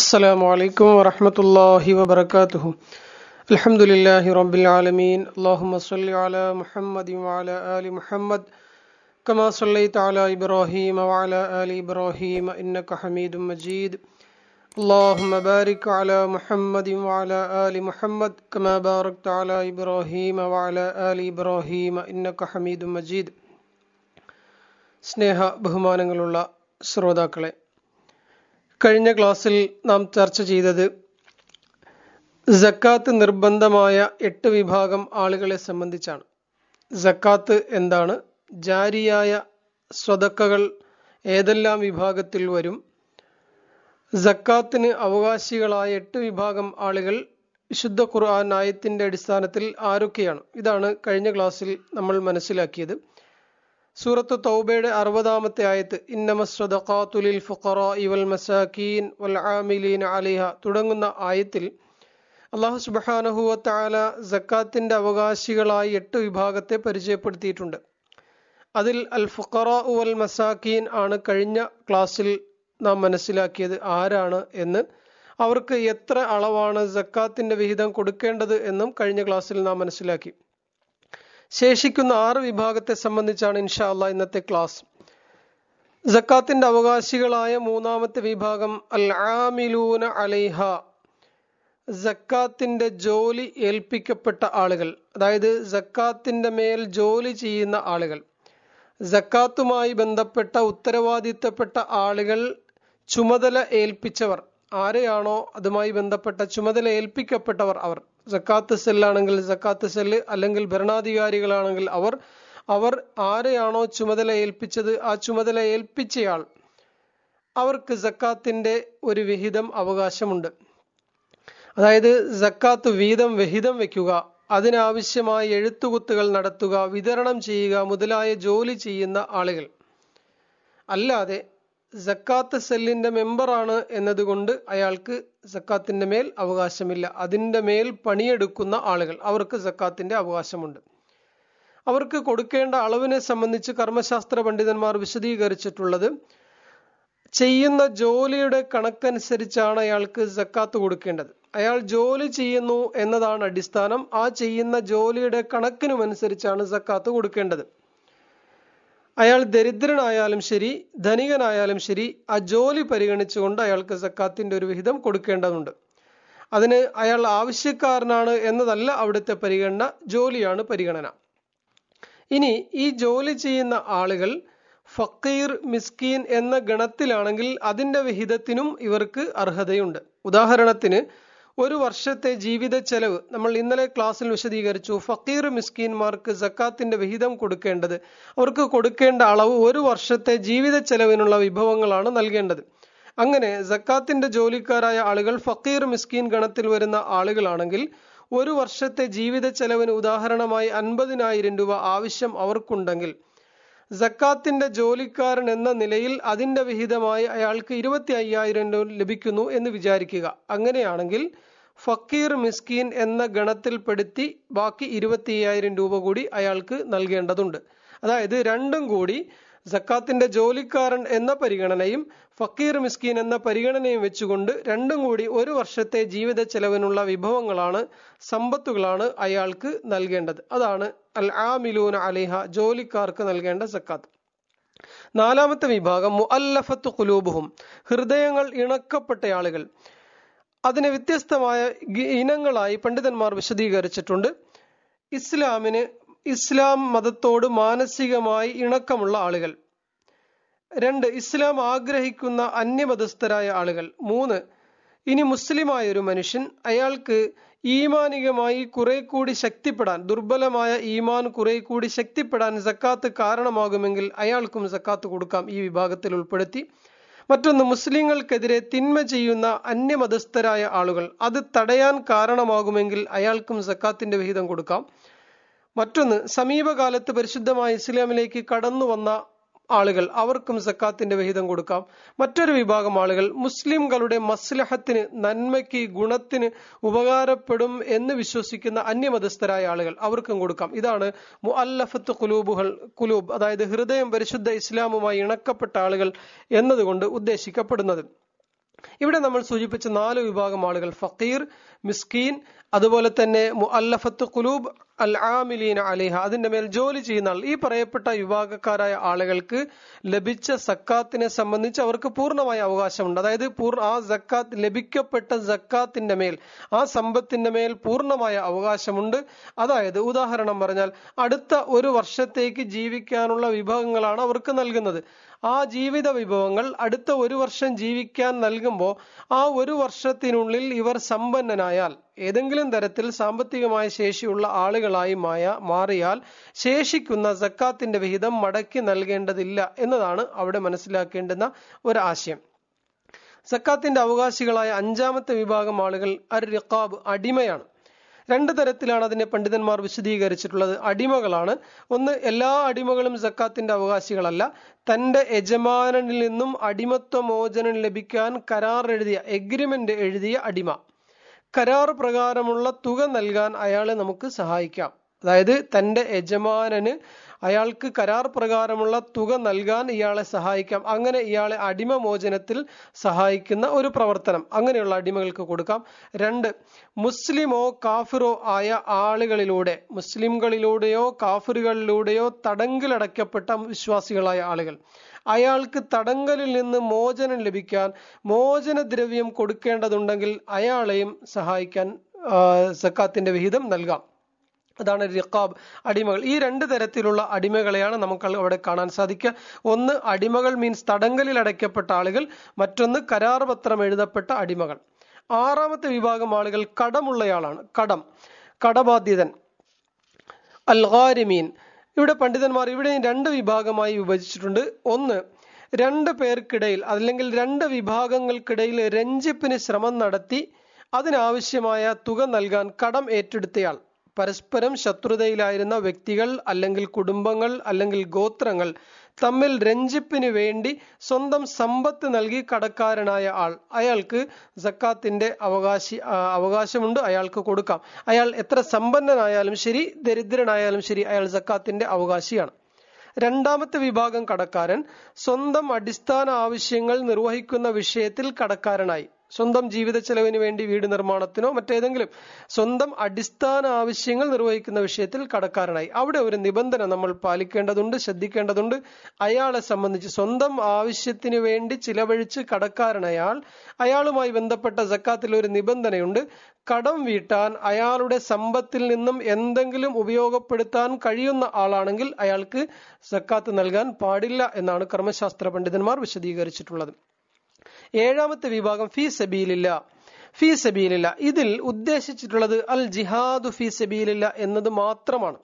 السلام عليكم ورحمة الله وبركاته الحمد لله رب العالمين اللهم صل على محمد وعلى آل محمد كما صليت على إبراهيم وعلى آل إبراهيم إنك حميد مجيد اللهم بارك على محمد وعلى آل محمد كما باركت على إبراهيم وعلى آل إبراهيم إنك حميد مجيد الله ബഹുമാനങ്ങളുള്ള ശ്രോതാക്കളെ കഴിഞ്ഞ ക്ലാസ്സിൽ നാം ചർച്ച ചെയ്തത് ജക്കാത്ത് നിർബന്ധമായ എട്ട് വിഭാഗം ആളുകളെ സംബന്ധിച്ചാണ് ജക്കാത്ത് എന്താണ് ജാരിയായ സ്വതക്കകൾ ഏതെല്ലാം വിഭാഗത്തിൽ വരും ജക്കാത്തിന് അവകാശികളായ എട്ട് വിഭാഗം ആളുകൾ വിശുദ്ധ ഖുർആൻ ആയത്തിൻ്റെ അടിസ്ഥാനത്തിൽ ആരൊക്കെയാണ് ഇതാണ് കഴിഞ്ഞ ക്ലാസ്സിൽ നമ്മൾ മനസ്സിലാക്കിയത് സൂറത്ത് തൗബയുടെ അറുപതാമത്തെ ആയത്ത് ഇന്നമസ്വദഖാത്തുലിൽ ഫുഖറ ഇവൽ മസാഖീൻ വൽ ആമിലീൻ അലിഹ തുടങ്ങുന്ന ആയത്തിൽ അള്ളാഹു സുബാനഹുവ ജക്കാത്തിന്റെ അവകാശികളായി എട്ട് വിഭാഗത്തെ പരിചയപ്പെടുത്തിയിട്ടുണ്ട് അതിൽ അൽ ഫുഖറ വൽ മസാഖീൻ ആണ് കഴിഞ്ഞ ക്ലാസ്സിൽ നാം മനസ്സിലാക്കിയത് ആരാണ് എന്ന് അവർക്ക് എത്ര അളവാണ് ജക്കാത്തിന്റെ വിഹിതം കൊടുക്കേണ്ടത് എന്നും കഴിഞ്ഞ ക്ലാസ്സിൽ നാം മനസ്സിലാക്കി ശേഷിക്കുന്ന ആറ് വിഭാഗത്തെ സംബന്ധിച്ചാണ് ഇൻഷാല്ല ഇന്നത്തെ ക്ലാസ് ജക്കാത്തിന്റെ അവകാശികളായ മൂന്നാമത്തെ വിഭാഗം അൽ ആമിലൂന അലൈഹ ജക്കാത്തിന്റെ ജോലി ഏൽപ്പിക്കപ്പെട്ട ആളുകൾ അതായത് ജക്കാത്തിന്റെ മേൽ ജോലി ചെയ്യുന്ന ആളുകൾ ജക്കാത്തുമായി ബന്ധപ്പെട്ട ഉത്തരവാദിത്തപ്പെട്ട ആളുകൾ ചുമതല ഏൽപ്പിച്ചവർ ആരെയാണോ അതുമായി ബന്ധപ്പെട്ട ചുമതല ഏൽപ്പിക്കപ്പെട്ടവർ അവർ സക്കാത്ത് സെല്ലാണെങ്കിൽ സക്കാത്ത് സെല്ല് അല്ലെങ്കിൽ ഭരണാധികാരികളാണെങ്കിൽ അവർ അവർ ആരെയാണോ ചുമതല ഏൽപ്പിച്ചത് ആ ചുമതല ഏൽപ്പിച്ചയാൾ അവർക്ക് സക്കാത്തിൻ്റെ ഒരു വിഹിതം അവകാശമുണ്ട് അതായത് സക്കാത്ത് വീതം വിഹിതം വയ്ക്കുക അതിനാവശ്യമായ എഴുത്തുകുത്തുകൾ നടത്തുക വിതരണം ചെയ്യുക മുതലായ ജോലി ചെയ്യുന്ന ആളുകൾ അല്ലാതെ സക്കാത്ത് സെല്ലിന്റെ മെമ്പറാണ് എന്നതുകൊണ്ട് അയാൾക്ക് സക്കാത്തിന്റെ മേൽ അവകാശമില്ല അതിൻ്റെ മേൽ പണിയെടുക്കുന്ന ആളുകൾ അവർക്ക് സക്കാത്തിന്റെ അവകാശമുണ്ട് അവർക്ക് കൊടുക്കേണ്ട അളവിനെ സംബന്ധിച്ച് കർമ്മശാസ്ത്ര പണ്ഡിതന്മാർ വിശദീകരിച്ചിട്ടുള്ളത് ചെയ്യുന്ന ജോലിയുടെ കണക്കനുസരിച്ചാണ് അയാൾക്ക് സക്കാത്ത് കൊടുക്കേണ്ടത് അയാൾ ജോലി ചെയ്യുന്നു എന്നതാണ് അടിസ്ഥാനം ആ ചെയ്യുന്ന ജോലിയുടെ കണക്കിനുമനുസരിച്ചാണ് സക്കാത്ത് കൊടുക്കേണ്ടത് അയാൾ ദരിദ്രനായാലും ശരി ധനികനായാലും ശരി ആ ജോലി പരിഗണിച്ചുകൊണ്ട് അയാൾക്ക് സക്കാത്തിൻ്റെ ഒരു വിഹിതം കൊടുക്കേണ്ടതുണ്ട് അതിന് അയാൾ ആവശ്യക്കാരനാണ് എന്നതല്ല അവിടുത്തെ പരിഗണന ജോലിയാണ് പരിഗണന ഇനി ഈ ജോലി ചെയ്യുന്ന ആളുകൾ ഫക്കീർ മിസ്കീൻ എന്ന ഗണത്തിലാണെങ്കിൽ അതിൻ്റെ വിഹിതത്തിനും ഇവർക്ക് അർഹതയുണ്ട് ഉദാഹരണത്തിന് ഒരു വർഷത്തെ ജീവിത ചെലവ് നമ്മൾ ഇന്നലെ ക്ലാസ്സിൽ വിശദീകരിച്ചു ഫക്കീർ മിസ്കീൻമാർക്ക് സക്കാത്തിന്റെ വിഹിതം കൊടുക്കേണ്ടത് അവർക്ക് കൊടുക്കേണ്ട അളവ് ഒരു വർഷത്തെ ജീവിത ചെലവിനുള്ള വിഭവങ്ങളാണ് നൽകേണ്ടത് അങ്ങനെ സക്കാത്തിന്റെ ജോലിക്കാരായ ആളുകൾ ഫക്കീർ മിസ്കീൻ ഗണത്തിൽ വരുന്ന ആളുകളാണെങ്കിൽ ഒരു വർഷത്തെ ജീവിത ചെലവിന് ഉദാഹരണമായി അൻപതിനായിരം രൂപ ആവശ്യം അവർക്കുണ്ടെങ്കിൽ സക്കാത്തിന്റെ ജോലിക്കാരൻ എന്ന നിലയിൽ അതിന്റെ വിഹിതമായി അയാൾക്ക് ഇരുപത്തി അയ്യായിരം രൂപ ലഭിക്കുന്നു എന്ന് വിചാരിക്കുക അങ്ങനെയാണെങ്കിൽ ഫക്കീർ മിസ്കീൻ എന്ന ഗണത്തിൽപ്പെടുത്തി ബാക്കി ഇരുപത്തി അയ്യായിരം രൂപ കൂടി അയാൾക്ക് നൽകേണ്ടതുണ്ട് അതായത് രണ്ടും കൂടി സക്കാത്തിന്റെ ജോലിക്കാരൻ എന്ന പരിഗണനയും ഫക്കീർ മിസ്കീൻ എന്ന പരിഗണനയും വെച്ചുകൊണ്ട് രണ്ടും കൂടി ഒരു വർഷത്തെ ജീവിത ചെലവിനുള്ള വിഭവങ്ങളാണ് സമ്പത്തുകളാണ് അയാൾക്ക് നൽകേണ്ടത് അതാണ് അൽ അലിഹ ജോലിക്കാർക്ക് നൽകേണ്ട സക്കാത്ത് നാലാമത്തെ വിഭാഗം മുഅല്ലഫത്ത് കുലൂബുഹും ഹൃദയങ്ങൾ ഇണക്കപ്പെട്ട ആളുകൾ അതിനെ വ്യത്യസ്തമായ ഇനങ്ങളായി പണ്ഡിതന്മാർ വിശദീകരിച്ചിട്ടുണ്ട് ഇസ്ലാമിന് ഇസ്ലാം മതത്തോട് മാനസികമായി ഇണക്കമുള്ള ആളുകൾ രണ്ട് ഇസ്ലാം ആഗ്രഹിക്കുന്ന അന്യമതസ്ഥരായ ആളുകൾ മൂന്ന് ഇനി മുസ്ലിമായ ഒരു മനുഷ്യൻ അയാൾക്ക് ഈമാനികമായി കുറെ കൂടി ശക്തിപ്പെടാൻ ദുർബലമായ ഈമാൻ കുറെ കൂടി ശക്തിപ്പെടാൻ സക്കാത്ത് കാരണമാകുമെങ്കിൽ അയാൾക്കും സക്കാത്ത് കൊടുക്കാം ഈ വിഭാഗത്തിൽ ഉൾപ്പെടുത്തി മറ്റൊന്ന് മുസ്ലിങ്ങൾക്കെതിരെ തിന്മ ചെയ്യുന്ന അന്യമതസ്ഥരായ ആളുകൾ അത് തടയാൻ കാരണമാകുമെങ്കിൽ അയാൾക്കും സക്കാത്തിന്റെ വിഹിതം കൊടുക്കാം മറ്റൊന്ന് സമീപകാലത്ത് പരിശുദ്ധമായ ഇസ്ലാമിലേക്ക് കടന്നു വന്ന ആളുകൾ അവർക്കും സക്കാത്തിന്റെ വിഹിതം കൊടുക്കാം മറ്റൊരു വിഭാഗം ആളുകൾ മുസ്ലിംകളുടെ മസ്ലഹത്തിന് നന്മയ്ക്ക് ഗുണത്തിന് ഉപകാരപ്പെടും എന്ന് വിശ്വസിക്കുന്ന അന്യമതസ്ഥരായ ആളുകൾ അവർക്കും കൊടുക്കാം ഇതാണ് അല്ലഫത്ത് കുലൂബുകൾ കുലൂബ് അതായത് ഹൃദയം പരിശുദ്ധ ഇസ്ലാമുമായി ഇണക്കപ്പെട്ട ആളുകൾ എന്നതുകൊണ്ട് ഉദ്ദേശിക്കപ്പെടുന്നത് ഇവിടെ നമ്മൾ സൂചിപ്പിച്ച നാല് വിഭാഗം ആളുകൾ ഫക്കീർ മിസ്കീൻ അതുപോലെ തന്നെ അല്ലഫത്ത് കുലൂബ് അൽ അലിഹ അതിന്റെ മേൽ ജോലി ചെയ്യുന്ന ആൾ ഈ പറയപ്പെട്ട വിഭാഗക്കാരായ ആളുകൾക്ക് ലഭിച്ച സക്കാത്തിനെ സംബന്ധിച്ച് അവർക്ക് പൂർണ്ണമായ അവകാശമുണ്ട് അതായത് ആ സക്കാത്ത് ലഭിക്കപ്പെട്ട സക്കാത്തിന്റെ മേൽ ആ സമ്പത്തിന്റെ മേൽ പൂർണ്ണമായ അവകാശമുണ്ട് അതായത് ഉദാഹരണം പറഞ്ഞാൽ അടുത്ത ഒരു വർഷത്തേക്ക് ജീവിക്കാനുള്ള വിഭവങ്ങളാണ് അവർക്ക് നൽകുന്നത് ആ ജീവിത വിഭവങ്ങൾ അടുത്ത ഒരു വർഷം ജീവിക്കാൻ നൽകുമ്പോൾ ആ ഒരു വർഷത്തിനുള്ളിൽ ഇവർ സമ്പന്നനായാൽ ഏതെങ്കിലും തരത്തിൽ സാമ്പത്തികമായ ശേഷിയുള്ള ആളുകളായി മായ മാറിയാൽ ശേഷിക്കുന്ന സക്കാത്തിന്റെ വിഹിതം മടക്കി നൽകേണ്ടതില്ല എന്നതാണ് അവിടെ മനസ്സിലാക്കേണ്ടുന്ന ഒരു ആശയം സക്കാത്തിന്റെ അവകാശികളായ അഞ്ചാമത്തെ വിഭാഗം ആളുകൾ അർ റിഖാബ് അടിമയാണ് രണ്ട് തരത്തിലാണ് അതിനെ പണ്ഡിതന്മാർ വിശദീകരിച്ചിട്ടുള്ളത് അടിമകളാണ് ഒന്ന് എല്ലാ അടിമകളും സക്കാത്തിന്റെ അവകാശികളല്ല തന്റെ യജമാനനിൽ നിന്നും അടിമത്വ മോചനം ലഭിക്കാൻ കരാർ എഴുതിയ എഗ്രിമെന്റ് എഴുതിയ അടിമ കരാർ പ്രകാരമുള്ള തുക നൽകാൻ അയാളെ നമുക്ക് സഹായിക്കാം അതായത് തന്റെ യജമാനന് അയാൾക്ക് കരാർ പ്രകാരമുള്ള തുക നൽകാൻ ഇയാളെ സഹായിക്കാം അങ്ങനെ ഇയാളെ അടിമ മോചനത്തിൽ സഹായിക്കുന്ന ഒരു പ്രവർത്തനം അങ്ങനെയുള്ള അടിമകൾക്ക് കൊടുക്കാം രണ്ട് മുസ്ലിമോ കാഫിറോ ആയ ആളുകളിലൂടെ മുസ്ലിംകളിലൂടെയോ കാഫിറുകളിലൂടെയോ തടങ്കിലടയ്ക്കപ്പെട്ട വിശ്വാസികളായ ആളുകൾ അയാൾക്ക് തടങ്കലിൽ നിന്ന് മോചനം ലഭിക്കാൻ മോചനദ്രവ്യം കൊടുക്കേണ്ടതുണ്ടെങ്കിൽ അയാളെയും സഹായിക്കാൻ സക്കാത്തിന്റെ വിഹിതം നൽകാം അതാണ് റിക്കാബ് അടിമകൾ ഈ രണ്ട് തരത്തിലുള്ള അടിമകളെയാണ് നമുക്ക് അവിടെ കാണാൻ സാധിക്കുക ഒന്ന് അടിമകൾ മീൻസ് തടങ്കലിൽ അടയ്ക്കപ്പെട്ട ആളുകൾ മറ്റൊന്ന് കരാർ പത്രം എഴുതപ്പെട്ട അടിമകൾ ആറാമത്തെ വിഭാഗം ആളുകൾ കടമുള്ളയാളാണ് കടം കടബാധ്യതൻ അൽഗാരിമീൻ ഇവിടെ പണ്ഡിതന്മാർ ഇവിടെയും രണ്ട് വിഭാഗമായി വിഭജിച്ചിട്ടുണ്ട് ഒന്ന് രണ്ട് പേർക്കിടയിൽ അല്ലെങ്കിൽ രണ്ട് വിഭാഗങ്ങൾക്കിടയിൽ രഞ്ജിപ്പിന് ശ്രമം നടത്തി അതിനാവശ്യമായ തുക നൽകാൻ കടം ഏറ്റെടുത്തയാൾ പരസ്പരം ശത്രുതയിലായിരുന്ന വ്യക്തികൾ അല്ലെങ്കിൽ കുടുംബങ്ങൾ അല്ലെങ്കിൽ ഗോത്രങ്ങൾ തമ്മിൽ രഞ്ജിപ്പിന് വേണ്ടി സ്വന്തം സമ്പത്ത് നൽകി കടക്കാരനായ ആൾ അയാൾക്ക് സക്കാത്തിന്റെ അവകാശി അവകാശമുണ്ട് അയാൾക്ക് കൊടുക്കാം അയാൾ എത്ര സമ്പന്നനായാലും ശരി ദരിദ്രനായാലും ശരി അയാൾ സക്കാത്തിന്റെ അവകാശിയാണ് രണ്ടാമത്തെ വിഭാഗം കടക്കാരൻ സ്വന്തം അടിസ്ഥാന ആവശ്യങ്ങൾ നിർവഹിക്കുന്ന വിഷയത്തിൽ കടക്കാരനായി സ്വന്തം ജീവിത ചെലവിന് വേണ്ടി വീട് നിർമ്മാണത്തിനോ മറ്റേതെങ്കിലും സ്വന്തം അടിസ്ഥാന ആവശ്യങ്ങൾ നിർവഹിക്കുന്ന വിഷയത്തിൽ കടക്കാരനായി അവിടെ ഒരു നിബന്ധന നമ്മൾ പാലിക്കേണ്ടതുണ്ട് ശ്രദ്ധിക്കേണ്ടതുണ്ട് അയാളെ സംബന്ധിച്ച് സ്വന്തം ആവശ്യത്തിന് വേണ്ടി ചിലവഴിച്ച് കടക്കാരനയാൾ അയാളുമായി ബന്ധപ്പെട്ട ജക്കാത്തിൽ ഒരു നിബന്ധനയുണ്ട് കടം വീട്ടാൻ അയാളുടെ സമ്പത്തിൽ നിന്നും എന്തെങ്കിലും ഉപയോഗപ്പെടുത്താൻ കഴിയുന്ന ആളാണെങ്കിൽ അയാൾക്ക് സക്കാത്ത് നൽകാൻ പാടില്ല എന്നാണ് കർമ്മശാസ്ത്ര പണ്ഡിതന്മാർ വിശദീകരിച്ചിട്ടുള്ളത് ഏഴാമത്തെ വിഭാഗം ഫി സബീലില്ല ഫി സബീലില്ല ഇതിൽ ഉദ്ദേശിച്ചിട്ടുള്ളത് അൽ ജിഹാദു ഫി സബീലില്ല എന്നത് മാത്രമാണ്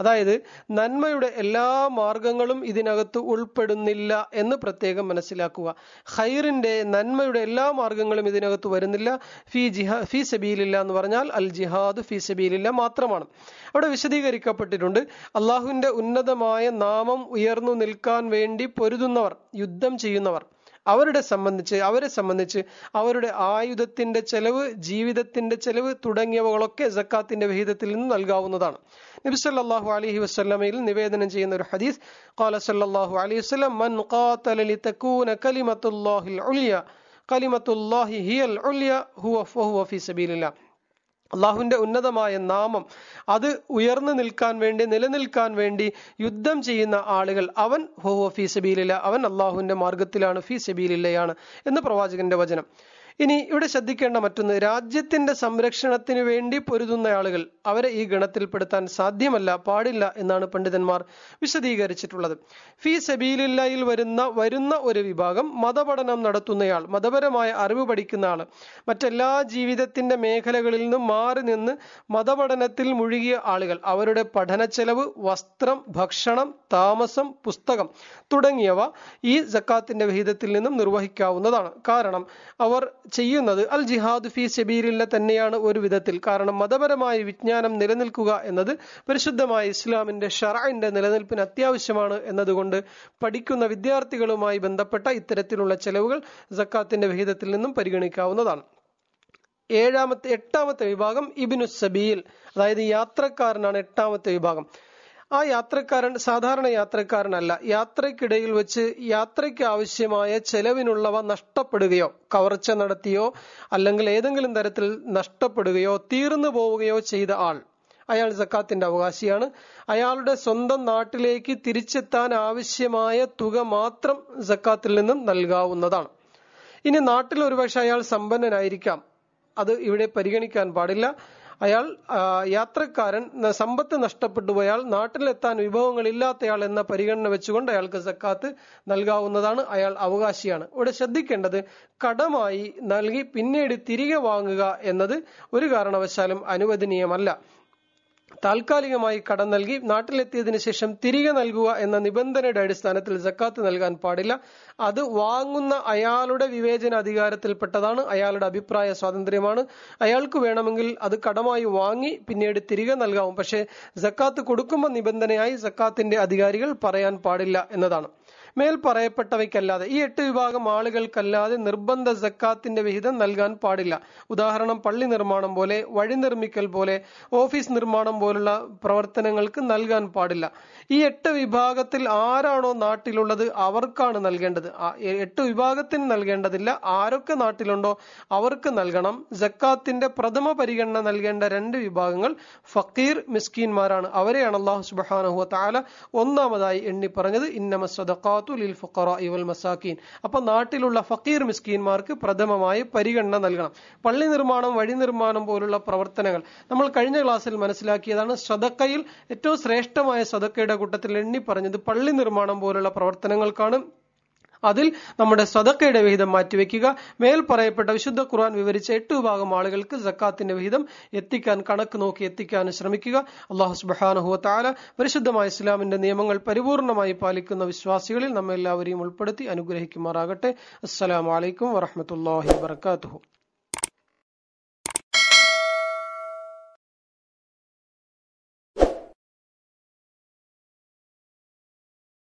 അതായത് നന്മയുടെ എല്ലാ മാർഗങ്ങളും ഇതിനകത്ത് ഉൾപ്പെടുന്നില്ല എന്ന് പ്രത്യേകം മനസ്സിലാക്കുക ഖൈറിന്റെ നന്മയുടെ എല്ലാ മാർഗങ്ങളും ഇതിനകത്ത് വരുന്നില്ല ഫി ജിഹാ ഫി സബീലില്ല എന്ന് പറഞ്ഞാൽ അൽ ജിഹാദ് ഫി സബീലില്ല മാത്രമാണ് അവിടെ വിശദീകരിക്കപ്പെട്ടിട്ടുണ്ട് അള്ളാഹുവിന്റെ ഉന്നതമായ നാമം ഉയർന്നു നിൽക്കാൻ വേണ്ടി പൊരുതുന്നവർ യുദ്ധം ചെയ്യുന്നവർ അവരുടെ സംബന്ധിച്ച് അവരെ സംബന്ധിച്ച് അവരുടെ ആയുധത്തിന്റെ ചെലവ് ജീവിതത്തിന്റെ ചെലവ് തുടങ്ങിയവകളൊക്കെ സക്കാത്തിന്റെ വിഹിതത്തിൽ നിന്ന് നൽകാവുന്നതാണ് നബി സല്ലല്ലാഹു അലൈഹി വസല്ലമയിൽ നിവേദനം ചെയ്യുന്ന ഒരു ഹദീസ് ഖാല സല്ലല്ലാഹു അലൈഹി വസല്ലം മൻ ഖാതല ലിതകൂന കലിമത്തുല്ലാഹിൽ ഉലിയ കലിമത്തുല്ലാഹി ഹിയൽ ഉലിയ ഹുവ ഫഹുവ ഫി സബീലില്ലാഹ് അള്ളാഹുവിൻ്റെ ഉന്നതമായ നാമം അത് ഉയർന്നു നിൽക്കാൻ വേണ്ടി നിലനിൽക്കാൻ വേണ്ടി യുദ്ധം ചെയ്യുന്ന ആളുകൾ അവൻ ഹോ ഫീ സബീലില്ല അവൻ അള്ളാഹുവിൻ്റെ മാർഗത്തിലാണ് ഫീ സബീലില്ലയാണ് എന്ന് പ്രവാചകന്റെ വചനം ഇനി ഇവിടെ ശ്രദ്ധിക്കേണ്ട മറ്റൊന്ന് രാജ്യത്തിന്റെ സംരക്ഷണത്തിന് വേണ്ടി പൊരുതുന്ന ആളുകൾ അവരെ ഈ ഗണത്തിൽപ്പെടുത്താൻ സാധ്യമല്ല പാടില്ല എന്നാണ് പണ്ഡിതന്മാർ വിശദീകരിച്ചിട്ടുള്ളത് ഫി സബീലില്ലായിൽ വരുന്ന വരുന്ന ഒരു വിഭാഗം മതപഠനം നടത്തുന്നയാൾ മതപരമായ അറിവ് പഠിക്കുന്ന ആൾ മറ്റെല്ലാ ജീവിതത്തിന്റെ മേഖലകളിൽ നിന്നും മാറി നിന്ന് മതപഠനത്തിൽ മുഴുകിയ ആളുകൾ അവരുടെ പഠന ചെലവ് വസ്ത്രം ഭക്ഷണം താമസം പുസ്തകം തുടങ്ങിയവ ഈ ജക്കാത്തിന്റെ വിഹിതത്തിൽ നിന്നും നിർവഹിക്കാവുന്നതാണ് കാരണം അവർ ചെയ്യുന്നത് അൽ ജിഹാദ് ഫി സബീലില്ല തന്നെയാണ് ഒരു വിധത്തിൽ കാരണം മതപരമായ വിജ്ഞാനം നിലനിൽക്കുക എന്നത് പരിശുദ്ധമായ ഇസ്ലാമിന്റെ ഷറായിന്റെ നിലനിൽപ്പിന് അത്യാവശ്യമാണ് എന്നതുകൊണ്ട് പഠിക്കുന്ന വിദ്യാർത്ഥികളുമായി ബന്ധപ്പെട്ട ഇത്തരത്തിലുള്ള ചെലവുകൾ സക്കാത്തിന്റെ വിഹിതത്തിൽ നിന്നും പരിഗണിക്കാവുന്നതാണ് ഏഴാമത്തെ എട്ടാമത്തെ വിഭാഗം ഇബിനു സബീൽ അതായത് യാത്രക്കാരനാണ് എട്ടാമത്തെ വിഭാഗം ആ യാത്രക്കാരൻ സാധാരണ യാത്രക്കാരനല്ല യാത്രയ്ക്കിടയിൽ വെച്ച് യാത്രയ്ക്ക് ആവശ്യമായ ചെലവിനുള്ളവ നഷ്ടപ്പെടുകയോ കവർച്ച നടത്തിയോ അല്ലെങ്കിൽ ഏതെങ്കിലും തരത്തിൽ നഷ്ടപ്പെടുകയോ തീർന്നു പോവുകയോ ചെയ്ത ആൾ അയാൾ സക്കാത്തിന്റെ അവകാശിയാണ് അയാളുടെ സ്വന്തം നാട്ടിലേക്ക് തിരിച്ചെത്താൻ ആവശ്യമായ തുക മാത്രം സക്കാത്തിൽ നിന്നും നൽകാവുന്നതാണ് ഇനി നാട്ടിൽ ഒരുപക്ഷെ അയാൾ സമ്പന്നനായിരിക്കാം അത് ഇവിടെ പരിഗണിക്കാൻ പാടില്ല അയാൾ യാത്രക്കാരൻ സമ്പത്ത് നഷ്ടപ്പെട്ടു പോയാൽ നാട്ടിലെത്താൻ ഇല്ലാത്തയാൾ എന്ന പരിഗണന വെച്ചുകൊണ്ട് അയാൾക്ക് സക്കാത്ത് നൽകാവുന്നതാണ് അയാൾ അവകാശിയാണ് ഇവിടെ ശ്രദ്ധിക്കേണ്ടത് കടമായി നൽകി പിന്നീട് തിരികെ വാങ്ങുക എന്നത് ഒരു കാരണവശാലും അനുവദനീയമല്ല താൽക്കാലികമായി കടം നൽകി നാട്ടിലെത്തിയതിനു ശേഷം തിരികെ നൽകുക എന്ന നിബന്ധനയുടെ അടിസ്ഥാനത്തിൽ ജക്കാത്ത് നൽകാൻ പാടില്ല അത് വാങ്ങുന്ന അയാളുടെ വിവേചന അധികാരത്തിൽപ്പെട്ടതാണ് അയാളുടെ അഭിപ്രായ സ്വാതന്ത്ര്യമാണ് അയാൾക്ക് വേണമെങ്കിൽ അത് കടമായി വാങ്ങി പിന്നീട് തിരികെ നൽകാവും പക്ഷേ ജക്കാത്ത് കൊടുക്കുമ്പോൾ നിബന്ധനയായി ജക്കാത്തിന്റെ അധികാരികൾ പറയാൻ പാടില്ല എന്നതാണ് മേൽ പറയപ്പെട്ടവയ്ക്കല്ലാതെ ഈ എട്ട് വിഭാഗം ആളുകൾക്കല്ലാതെ നിർബന്ധ സക്കാത്തിന്റെ വിഹിതം നൽകാൻ പാടില്ല ഉദാഹരണം പള്ളി നിർമ്മാണം പോലെ വഴി നിർമ്മിക്കൽ പോലെ ഓഫീസ് നിർമ്മാണം പോലുള്ള പ്രവർത്തനങ്ങൾക്ക് നൽകാൻ പാടില്ല ഈ എട്ട് വിഭാഗത്തിൽ ആരാണോ നാട്ടിലുള്ളത് അവർക്കാണ് നൽകേണ്ടത് എട്ട് വിഭാഗത്തിന് നൽകേണ്ടതില്ല ആരൊക്കെ നാട്ടിലുണ്ടോ അവർക്ക് നൽകണം ജക്കാത്തിന്റെ പ്രഥമ പരിഗണന നൽകേണ്ട രണ്ട് വിഭാഗങ്ങൾ ഫക്കീർ മിസ്കീൻമാരാണ് അവരെയാണ് അള്ളാഹു സുബാനഹു താല ഒന്നാമതായി എണ്ണി പറഞ്ഞത് ഇന്നമ ലിൽ ഫുഖറ ഇവൽ മസാക്കീൻ നാട്ടിലുള്ള ഫക്കീർ മിസ്കീന്മാർക്ക് പ്രഥമമായി പരിഗണന നൽകണം പള്ളി നിർമ്മാണം വഴി നിർമ്മാണം പോലുള്ള പ്രവർത്തനങ്ങൾ നമ്മൾ കഴിഞ്ഞ ക്ലാസ്സിൽ മനസ്സിലാക്കിയതാണ് ശതക്കയിൽ ഏറ്റവും ശ്രേഷ്ഠമായ ശതക്കയുടെ കൂട്ടത്തിൽ എണ്ണി പറഞ്ഞത് പള്ളി നിർമ്മാണം പോലുള്ള പ്രവർത്തനങ്ങൾക്കാണ് അതിൽ നമ്മുടെ സദക്കയുടെ വിഹിതം മാറ്റിവെക്കുക മേൽ പറയപ്പെട്ട വിശുദ്ധ ഖുർആൻ വിവരിച്ച എട്ട് വിഭാഗം ആളുകൾക്ക് സക്കാത്തിന്റെ വിഹിതം എത്തിക്കാൻ കണക്ക് നോക്കി എത്തിക്കാൻ ശ്രമിക്കുക അള്ളാഹു സുബാനഹുവ പരിശുദ്ധമായ ഇസ്ലാമിന്റെ നിയമങ്ങൾ പരിപൂർണമായി പാലിക്കുന്ന വിശ്വാസികളിൽ നമ്മെല്ലാവരെയും ഉൾപ്പെടുത്തി അനുഗ്രഹിക്കുമാറാകട്ടെ അസ്സലാമലൈക്കും വറഹമത്തല്ലാഹി വർക്കാത്തു